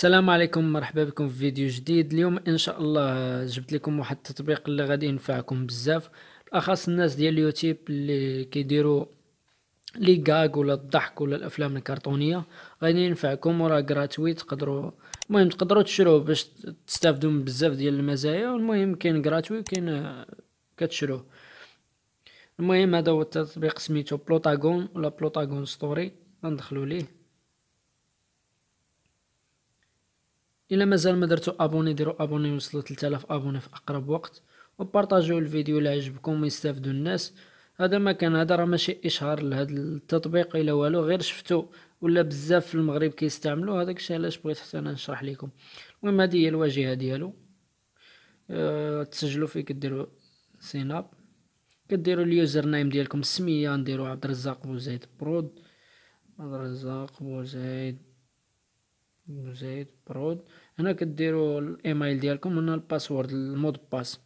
السلام عليكم مرحبا بكم في فيديو جديد اليوم ان شاء الله جبت لكم واحد التطبيق اللي غادي ينفعكم بزاف بالاخص الناس ديال اليوتيوب اللي كيديروا لي غاغ ولا الضحك ولا الافلام الكرتونيه غادي ينفعكم وراه غراتوي تقدروا المهم تقدروا تشروه باش تستافدوا من بزاف ديال المزايا المهم كاين غراتوي وكاين آه، كتشروه المهم هذا هو التطبيق سميتو بلوتاغون ولا بلوتاغون ستوري ندخلوا ليه الا مازال ما درتو ابوني ديرو ابوني وصلوا 3000 ابوني في اقرب وقت وبارطاجيو الفيديو الى عجبكم ويستافدوا الناس هذا ما كان هذا راه ماشي اشهار لهذا التطبيق الى والو غير شفتو ولا بزاف في المغرب كيستعملوا هذاك الشيء علاش بغيت حتى انا نشرح لكم المهم هذه هي الواجهه ديالو أه تسجلوا فيه كديروا سيناب كديروا اليوزر نيم ديالكم السميه نديروا عبد الرزاق بوزيد برود عبد الرزاق بوزيد زائد برود هنا كديروا الايميل ديالكم هنا الباسورد المود باس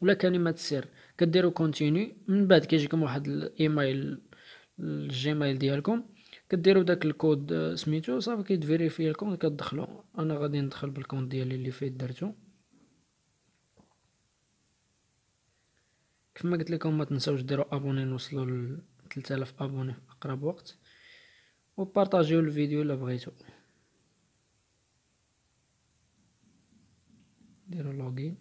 ولا كلمه السر كديروا كونتيني من بعد كيجيكم واحد الايميل الجيميل ديالكم كديروا داك الكود آه، سميتو صافي كيتفيريفي لكم كتدخلوا انا غادي ندخل بالكونت ديالي اللي فيه درتو كما قلت لكم ما تنساوش ديروا ابوني نوصلوا ل 3000 ابوني في اقرب وقت وبارطاجيو الفيديو الا بغيتو ندير لوغين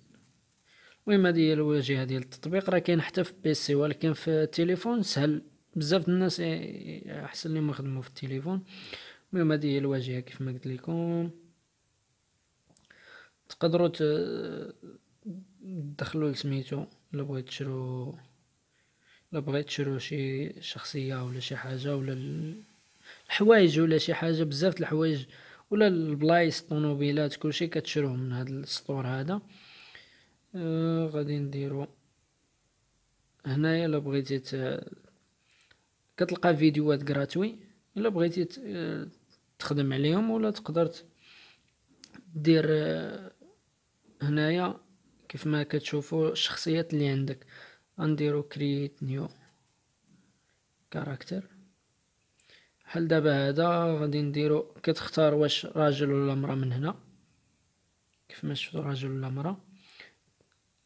المهم هادي هي الواجهه ديال التطبيق راه كاين حتى في بيسي ولكن في التليفون سهل بزاف الناس احسن لي يخدموا في التليفون المهم هادي هي الواجهه كيف ما قلت لكم تقدروا تدخلوا لسميتو الا بغيت تشرو الا بغيت تشرو شي شخصيه ولا شي حاجه ولا الحوايج ولا شي حاجه بزاف الحوايج ولا البلايص الطوموبيلات كلشي كتشروه من هذا السطور هذا آه غادي نديرو هنايا الا بغيتي كتلقى فيديوهات غراتوي الا بغيتي آه، تخدم عليهم ولا تقدر دير آه، هنايا كيف ما كتشوفوا الشخصيات اللي عندك غنديرو كرييت نيو كاركتر بحال دابا هذا غادي نديرو كتختار واش راجل ولا مرا من هنا كيف ما شفتو راجل ولا مرا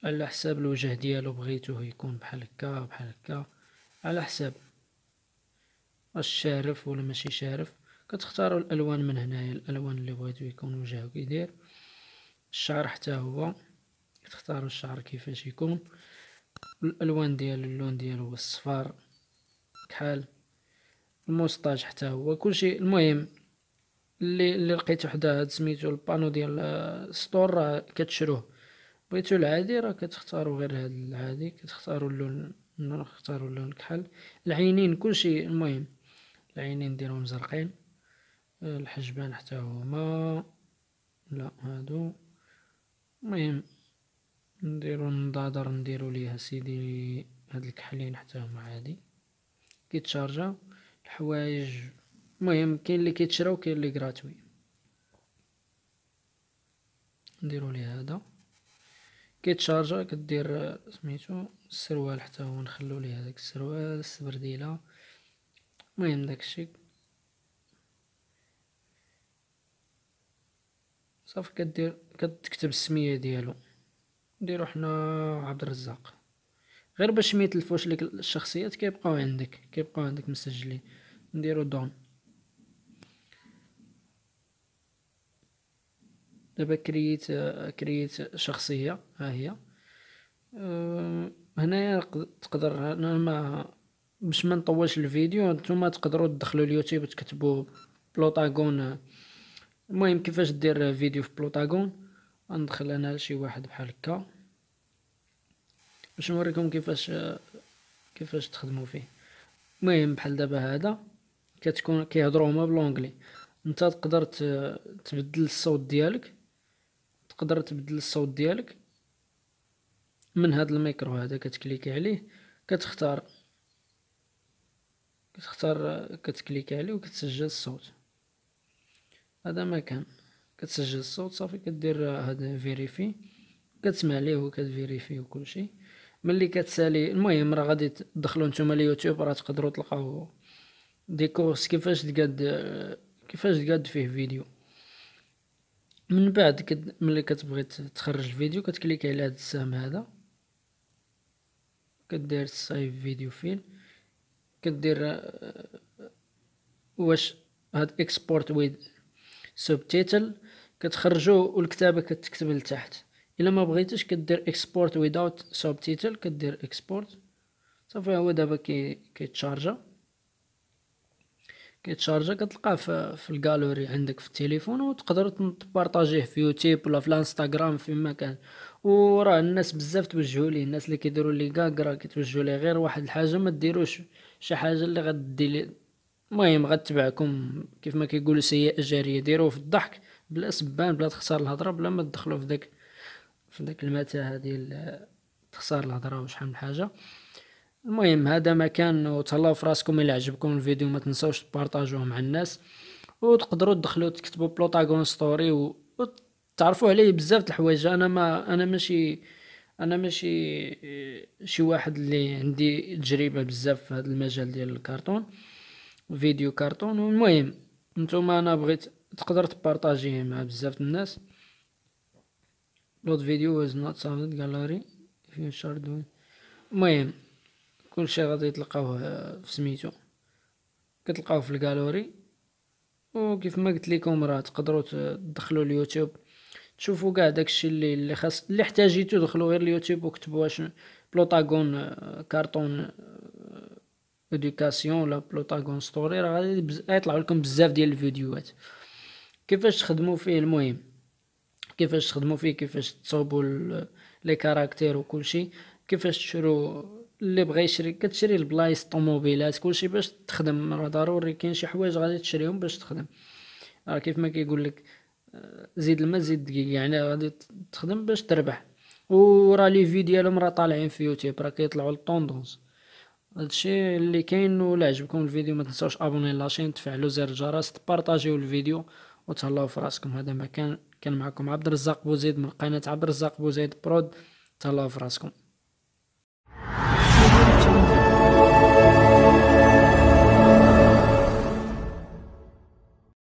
على حساب الوجه ديالو بغيتوه يكون بحال هكا بحال هكا على حساب واش شارف ولا ماشي شارف كتختاروا الالوان من هنايا الالوان اللي بغيتو يكون وجهه كيدير الشعر حتى هو تختاروا الشعر كيفاش يكون الالوان ديال اللون ديالو هو الصفار كحال الموسطاج حتى هو كلشي المهم اللي اللي لقيت وحده هاد سميتو البانو ديال السطور راه كتشروه بغيتو العادي راه كتختارو غير هاد العادي كتختارو اللون نختارو اللون الكحل العينين كلشي المهم العينين نديرهم زرقين الحجبان حتى هما لا هادو المهم نديرو النضاضر نديرو ليها سيدي هاد الكحلين حتى هما عادي كيتشارجا الحوايج المهم كاين اللي كيتشراو كاين اللي غراتوي نديرو ليه هذا كيتشارجا كدير سميتو السروال حتى هو نخلو ليه هذاك السروال السبرديله المهم داكشي صافي كدير كتكتب السميه ديالو نديرو حنا عبد الرزاق غير باش ما يتلفوش لك الشخصيات كيبقاو عندك كيبقاو عندك مسجلين نديرو دون دابا كرييت كرييت شخصيه ها هي أه، هنايا تقدر انا ما باش ما نطولش الفيديو نتوما تقدروا تدخلوا اليوتيوب تكتبوا بلوطاغون المهم كيفاش دير فيديو في بلوطاغون ندخل انا لشي واحد بحال هكا باش نوريكم كيفاش كيفاش تخدموا فيه المهم بحال دابا هذا كتكون كيهضروا هما بالانكلي انت تقدر تبدل الصوت ديالك تقدر تبدل الصوت ديالك من هذا الميكرو هذا كتكليكي عليه كتختار كتختار كتكليكي عليه وكتسجل الصوت هذا كان كتسجل الصوت صافي كدير هذا فيريفي كتسمع ليه وكتفيريفي شيء ملي كتسالي المهم راه غادي تدخلوا نتوما اليوتيوب راه تقدروا تلقاو دي كورس كيفاش تقاد كيفاش تقاد فيه فيديو من بعد كد... ملي كتبغي تخرج الفيديو كتكليكي على هذا السهم هذا كدير سايف فيديو فيل كدير آه، واش هاد اكسبورت ويد سوب تيتل كتخرجو والكتابه كتكتب لتحت الا ما بغيتش كدير اكسبورت سوب تيتل كدير اكسبورت صافي هو دابا كي كيتشارجا كيتشارجا كتلقاه في, في الجالوري عندك في التليفون وتقدر تبارطاجيه في يوتيوب ولا في الانستغرام فيما كان وراه الناس بزاف توجهوا ليه الناس اللي كيديروا لي كاك راه كيتوجهوا ليه غير واحد الحاجه ما ديروش شي حاجه اللي غدي المهم غتبعكم كيف ما كيقولوا سيئه جاريه ديروه في الضحك بلا سبان بلا تخسر الهضره بلا ما تدخلوا في داك في ديك المتاهه ديال تخسر الهضره وشحال من حاجه المهم هذا مكان وتهلاو في راسكم الى عجبكم الفيديو ما تنساوش تبارطاجوه مع الناس وتقدروا تدخلوا تكتبوا بلوتاغون ستوري و... وتعرفوا عليه بزاف د الحوايج انا ما انا ماشي انا ماشي آه، شي واحد اللي عندي تجربه بزاف في هذا المجال ديال الكرتون فيديو كرتون المهم نتوما انا بغيت تقدر تبارطاجيه مع بزاف الناس لود فيديو از نوت sounded gallery في شارد المهم كل المهم كلشي غادي تلقاوه آه، في سميتو كتلقاوه في الجالوري وكيف ما قلت لكم راه تقدروا تدخلوا اليوتيوب تشوفوا كاع داكشي اللي اللي خاص اللي احتاجيتو دخلوا غير اليوتيوب وكتبوا واش بلوطاغون آه، كارطون اديكاسيون آه، ولا بلوطاغون ستوري راه غادي يطلعوا لكم بزاف ديال الفيديوهات كيفاش تخدموا فيه المهم كيفاش تخدموا فيه كيفاش تصوبوا لي كاركتير شيء كيفاش تشرو اللي بغى يشري كتشري البلايص الطوموبيلات كلشي باش تخدم راه ضروري كاين شي حوايج غادي تشريهم باش تخدم راه كيف ما كيقول لك آه، زيد الماء زيد الدقيق يعني غادي تخدم باش تربح وراه لي في ديالهم راه طالعين في يوتيوب راه كيطلعوا للطوندونس هادشي اللي كاين ولا عجبكم الفيديو ما تنساوش ابوني لاشين تفعلوا زر الجرس تبارطاجيو الفيديو وتهلاو في راسكم هذا ما كان كان معكم عبد الرزاق بوزيد من قناه عبد الرزاق بوزيد برود تهلاو في راسكم